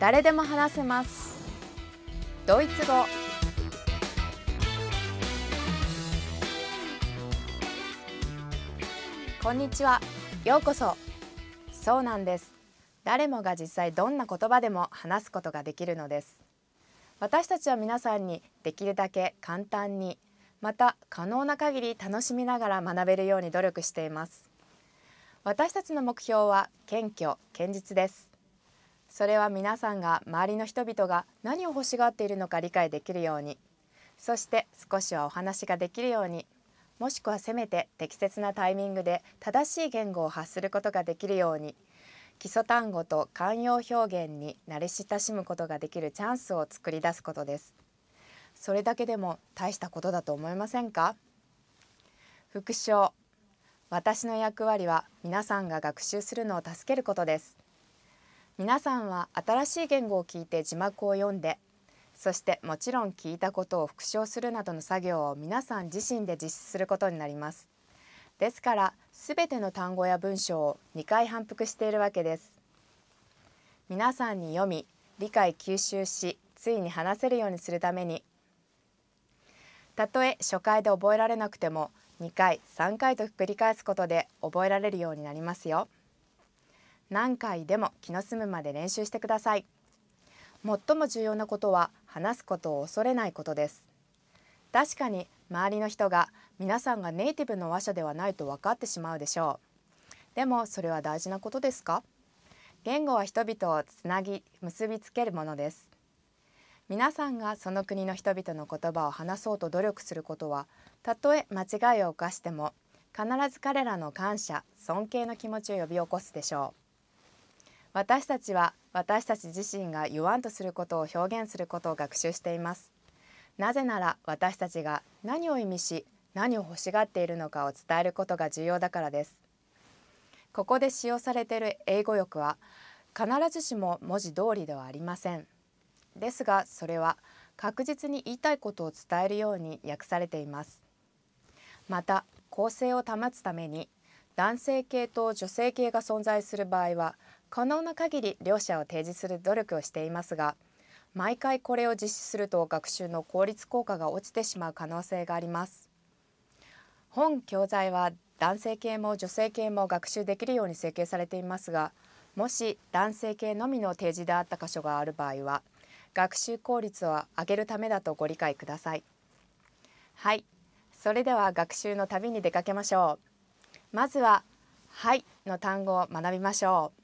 誰でも話せますドイツ語こんにちはようこそそうなんです誰もが実際どんな言葉でも話すことができるのです私たちは皆さんにできるだけ簡単にまた可能な限り楽しみながら学べるように努力しています私たちの目標は謙虚堅実ですそれは皆さんが周りの人々が何を欲しがっているのか理解できるようにそして少しはお話ができるようにもしくはせめて適切なタイミングで正しい言語を発することができるように基礎単語と慣用表現に慣れ親しむことができるチャンスを作り出すことですそれだけでも大したことだと思いませんか復唱私の役割は皆さんが学習するのを助けることです皆さんは新しい言語を聞いて字幕を読んでそしてもちろん聞いたことを復唱するなどの作業を皆さん自身で実施することになりますですから全ての単語や文章を2回反復しているわけです皆さんに読み理解吸収しついに話せるようにするためにたとえ初回で覚えられなくても2回3回と繰り返すことで覚えられるようになりますよ。何回でも気の済むまで練習してください最も重要なことは話すことを恐れないことです確かに周りの人が皆さんがネイティブの話者ではないと分かってしまうでしょうでもそれは大事なことですか言語は人々をつなぎ結びつけるものです皆さんがその国の人々の言葉を話そうと努力することはたとえ間違いを犯しても必ず彼らの感謝尊敬の気持ちを呼び起こすでしょう私たちは私たち自身が言わんとすることを表現することを学習していますなぜなら私たちが何を意味し何を欲しがっているのかを伝えることが重要だからですここで使用されている英語訳は必ずしも文字通りではありませんですがそれは確実に言いたいことを伝えるように訳されていますまた構成を保つために男性系と女性系が存在する場合は可能な限り両者を提示する努力をしていますが毎回これを実施すると学習の効率効果が落ちてしまう可能性があります本教材は男性系も女性系も学習できるように設計されていますがもし男性系のみの提示であった箇所がある場合は学習効率を上げるためだとご理解くださいはいそれでは学習の旅に出かけましょうまずは「はい」の単語を学びましょう